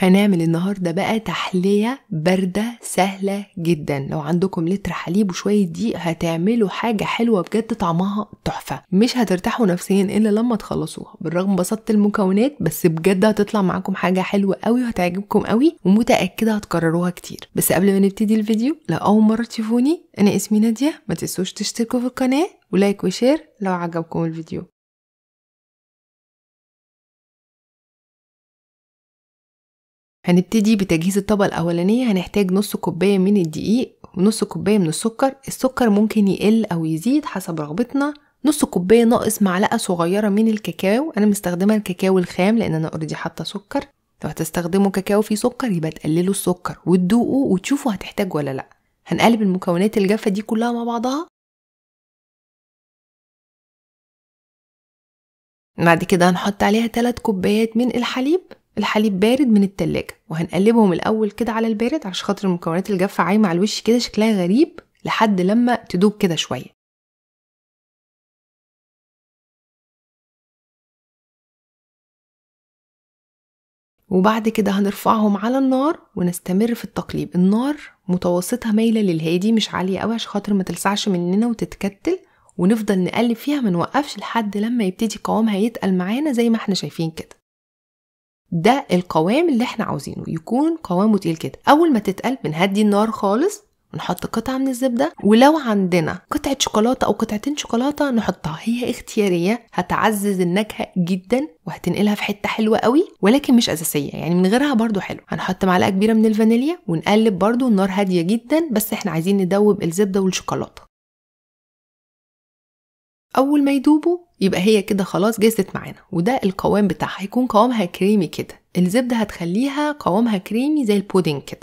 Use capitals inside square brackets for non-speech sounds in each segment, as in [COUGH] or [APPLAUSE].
هنعمل النهاردة بقى تحلية باردة سهلة جدا لو عندكم لتر حليب وشوية دقيق هتعملوا حاجة حلوة بجد طعمها تحفة مش هترتاحوا نفسيا إلا لما تخلصوها بالرغم بسطت المكونات بس بجد هتطلع معاكم حاجة حلوة قوي وهتعجبكم قوي ومتأكدة هتكرروها كتير بس قبل ما نبتدي الفيديو لو أول مرة تشوفوني أنا اسمي نادية ما تنسوش تشتركوا في القناة ولايك وشير لو عجبكم الفيديو هنبتدي بتجهيز الطبقة الأولانية هنحتاج نص كوباية من الدقيق ونص كوباية من السكر السكر ممكن يقل أو يزيد حسب رغبتنا نص كوباية ناقص معلقة صغيرة من الكاكاو أنا مستخدمة الكاكاو الخام لأن أنا أوريدي حاطة سكر لو هتستخدموا كاكاو فيه سكر يبقى تقللوا السكر وتدوقوا وتشوفوا هتحتاج ولا لأ هنقلب المكونات الجافة دي كلها مع بعضها بعد كده هنحط عليها 3 كوبايات من الحليب الحليب بارد من التلاجة وهنقلبهم الأول كده على البارد عشان خاطر المكونات الجافة عايمة على الوش كده شكلها غريب لحد لما تدوب كده شوية وبعد كده هنرفعهم على النار ونستمر في التقليب النار متوسطها مايلة للهادي مش عالية قوي عشان خاطر ما تلسعش مننا وتتكتل ونفضل نقلب فيها ما نوقفش لحد لما يبتدي قوامها يتقل معانا زي ما احنا شايفين كده ده القوام اللي احنا عاوزينه يكون قوامه تقيل كده اول ما تتقل بنهدي النار خالص نحط قطعة من الزبدة ولو عندنا قطعة شوكولاتة أو قطعتين شوكولاتة نحطها هي اختيارية هتعزز النكهة جدا وهتنقلها في حتة حلوة قوي ولكن مش أساسية يعني من غيرها برضو حلو هنحط معلقة كبيرة من الفانيليا ونقلب برضو النار هادية جدا بس احنا عايزين ندوب الزبدة والشوكولاتة اول ما يدوبوا يبقى هي كده خلاص جازت معانا وده القوام بتاعها هيكون قوامها كريمي كده الزبده هتخليها قوامها كريمي زي البودنج كده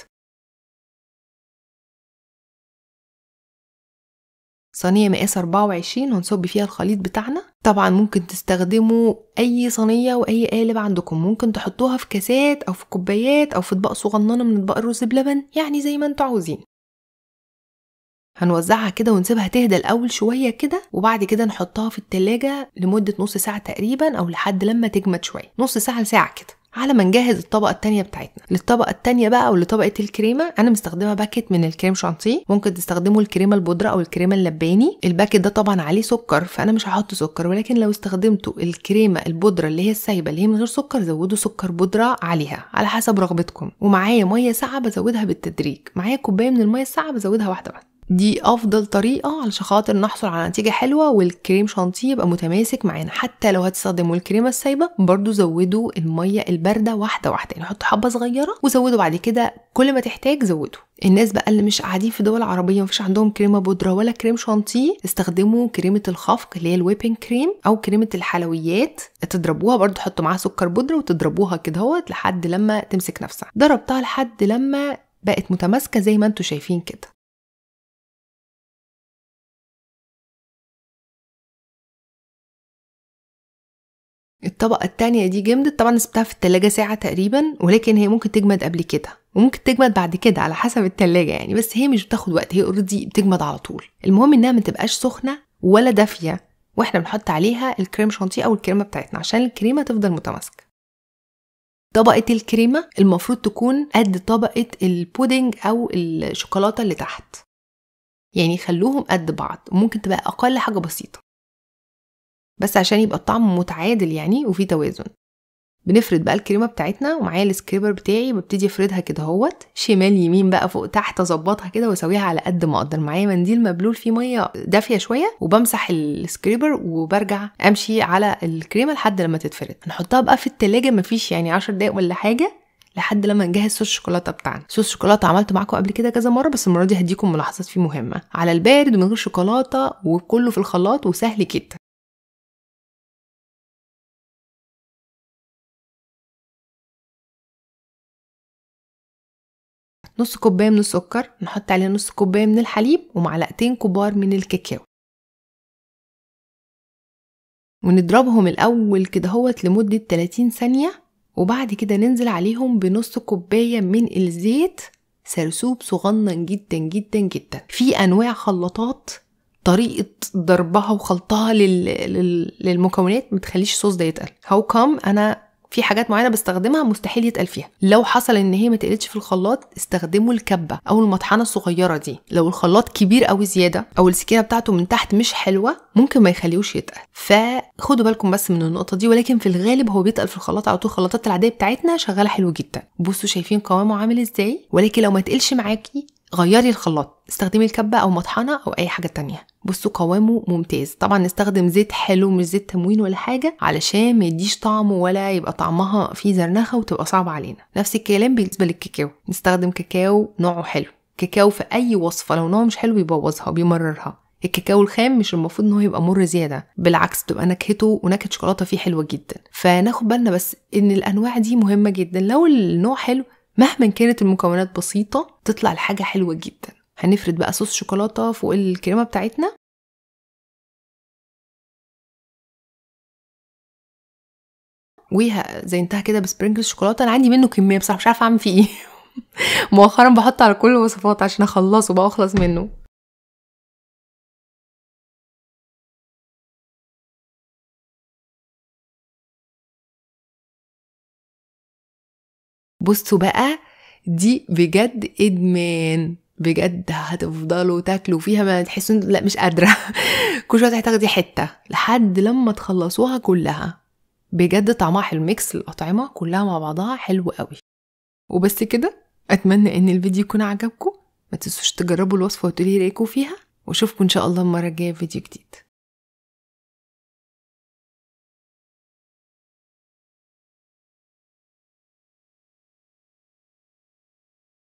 صينية مقاس 24 هنصب فيها الخليط بتاعنا طبعا ممكن تستخدموا أي صينية وأي قالب عندكم ممكن تحطوها في كاسات أو في كوبايات أو في أطباق صغننة من أطباق الرز بلبن يعني زي ما انتوا عاوزين هنوزعها كده ونسيبها تهدى الاول شويه كده وبعد كده نحطها في التلاجة لمده نص ساعه تقريبا او لحد لما تجمد شويه نص ساعه لساعه كده على ما نجهز الطبقه التانية بتاعتنا للطبقه التانية بقى او لطبقه الكريمه انا مستخدمه باكت من الكريم شانتيه ممكن تستخدموا الكريمه البودره او الكريمه اللباني الباكت ده طبعا عليه سكر فانا مش هحط سكر ولكن لو استخدمتوا الكريمه البودره اللي هي السايبه اللي هي من غير سكر زودوا سكر بودره عليها على حسب رغبتكم ومعايا ميه ساقعه بزودها بالتدريج معايا كوبايه من الميه الساقعه بزودها واحده واحده دي افضل طريقه علشان خاطر نحصل على نتيجه حلوه والكريم شانتيه يبقى متماسك معانا حتى لو هتستخدموا الكريمه السايبه برضو زودوا الميه البارده واحده واحده يعني حطوا حبه صغيره وزودوا بعد كده كل ما تحتاج زودوا الناس بقى اللي مش قاعدين في دول عربيه مفيش عندهم كريمه بودره ولا كريم شانتيه استخدموا كريمه الخفق اللي هي الويبنج كريم او كريمه الحلويات تضربوها برضو حطوا معاها سكر بودره وتضربوها كده لحد لما تمسك نفسها ضربتها لحد لما بقت متماسكه زي ما انتم شايفين كده الطبقة التانية دي جمدت طبعا سبتها في التلاجة ساعة تقريبا ولكن هي ممكن تجمد قبل كده وممكن تجمد بعد كده على حسب التلاجة يعني بس هي مش بتاخد وقت هي اوريدي بتجمد على طول المهم انها ما تبقاش سخنة ولا دافية واحنا بنحط عليها الكريم شانتيه او الكريمة بتاعتنا عشان الكريمة تفضل متماسكة طبقة الكريمة المفروض تكون قد طبقة البودنج أو الشوكولاتة اللي تحت يعني خلوهم قد بعض ممكن تبقى أقل حاجة بسيطة بس عشان يبقى الطعم متعادل يعني وفي توازن بنفرد بقى الكريمه بتاعتنا ومعايا السكريبر بتاعي ببتدي افردها كده اهوت شمال يمين بقى فوق تحت اظبطها كده واسويها على قد ما اقدر معايا منديل مبلول فيه ميه دافيه شويه وبمسح السكريبر وبرجع امشي على الكريمه لحد لما تتفرد هنحطها بقى في التلاجة مفيش يعني عشر دقايق ولا حاجه لحد لما نجهز صوص الشوكولاته بتاعنا صوص الشوكولاته عملته معاكم قبل كده كذا مره بس المره دي هديكم ملاحظات فيه مهمه على البارد ومن غير شوكولاته وكله في الخلاط وسهل كده نص كوبايه من السكر نحط عليه نص كوبايه من الحليب ومعلقتين كبار من الكاكاو ونضربهم الاول كده هوت لمده 30 ثانيه وبعد كده ننزل عليهم بنص كوبايه من الزيت سرسوب صغنن جدا جدا جدا في انواع خلاطات طريقة ضربها وخلطها للمكونات ما تخليش الصوص ده يتقل هاو كام انا في حاجات معينه بستخدمها مستحيل يتقل فيها لو حصل ان هي ما تقلتش في الخلاط استخدموا الكبه او المطحنه الصغيره دي لو الخلاط كبير قوي زياده او السكينه بتاعته من تحت مش حلوه ممكن ما يخليهوش يتقل فخدوا بالكم بس من النقطه دي ولكن في الغالب هو بيتقل في الخلاط على طول الخلاطات العاديه بتاعتنا شغاله حلو جدا بصوا شايفين قوامه عامل ازاي ولكن لو ما تقلش معاكي غيري الخلاط استخدمي الكبه او مطحنه او اي حاجه تانية بصوا قوامه ممتاز طبعا نستخدم زيت حلو مش زيت تموين ولا حاجه علشان ما يديش طعم ولا يبقى طعمها فيه زرنخه وتبقى صعبه علينا نفس الكلام بالنسبه للكاكاو نستخدم كاكاو نوعه حلو كاكاو في اي وصفه لو نوعه مش حلو بيبوظها بيمررها الكاكاو الخام مش المفروض ان هو يبقى مر زياده بالعكس بتبقى نكهته ونكهه شوكولاته فيه حلوه جدا فناخد بالنا بس ان الانواع دي مهمه جدا لو النوع حلو مهما كانت المكونات بسيطه تطلع الحاجه حلوه جدا هنفرد بقى صوص شوكولاته فوق الكريمه بتاعتنا وزينتها كده بسبرنجل شوكولاته انا عندي منه كميه بصراحه مش عارفه اعمل فيه ايه [LAUGHS] مؤخرا بحط على كل الوصفات عشان اخلصه بقى واخلص منه بصوا بقى دي بجد ادمان بجد هتفضلوا تاكلوا فيها ما تحسوا لا مش قادره [LAUGHS] كل شويه هتاخدي حته لحد لما تخلصوها كلها بجد طعمها حلو ميكس الاطعمه كلها مع بعضها حلو قوي وبس كده اتمنى ان الفيديو يكون عجبكم ما تنسوش تجربوا الوصفه وتقولي رايكم فيها واشوفكم ان شاء الله المره الجايه في فيديو جديد